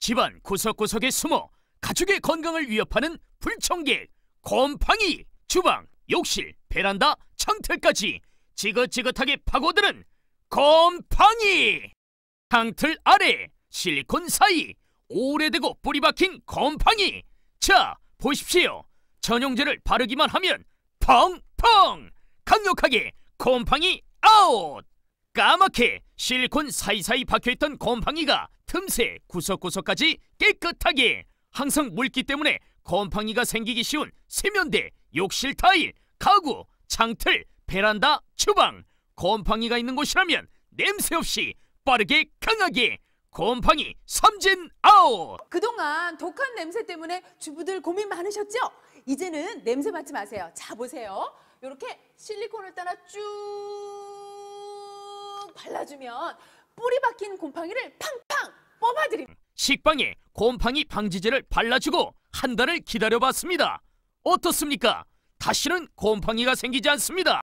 집안 구석구석에 숨어 가축의 건강을 위협하는 불청객, 곰팡이, 주방, 욕실, 베란다, 창틀까지 지긋지긋하게 파고드는 곰팡이! 창틀 아래, 실리콘 사이, 오래되고 뿌리 박힌 곰팡이! 자, 보십시오. 전용제를 바르기만 하면 펑펑! 강력하게 곰팡이 아웃! 까맣게 실리콘 사이사이 박혀있던 곰팡이가 틈새 구석구석까지 깨끗하게 항상 물기 때문에 곰팡이가 생기기 쉬운 세면대, 욕실 타일, 가구, 창틀, 베란다, 주방 곰팡이가 있는 곳이라면 냄새 없이 빠르게 강하게 곰팡이 삼진 아웃! 그동안 독한 냄새 때문에 주부들 고민 많으셨죠? 이제는 냄새 맡지 마세요. 자 보세요. 이렇게 실리콘을 따라 쭉 발라주면 뿌리 박힌 곰팡이를 팡팡 뽑아드립니다. 식빵에 곰팡이 방지제를 발라주고 한 달을 기다려봤습니다. 어떻습니까? 다시는 곰팡이가 생기지 않습니다.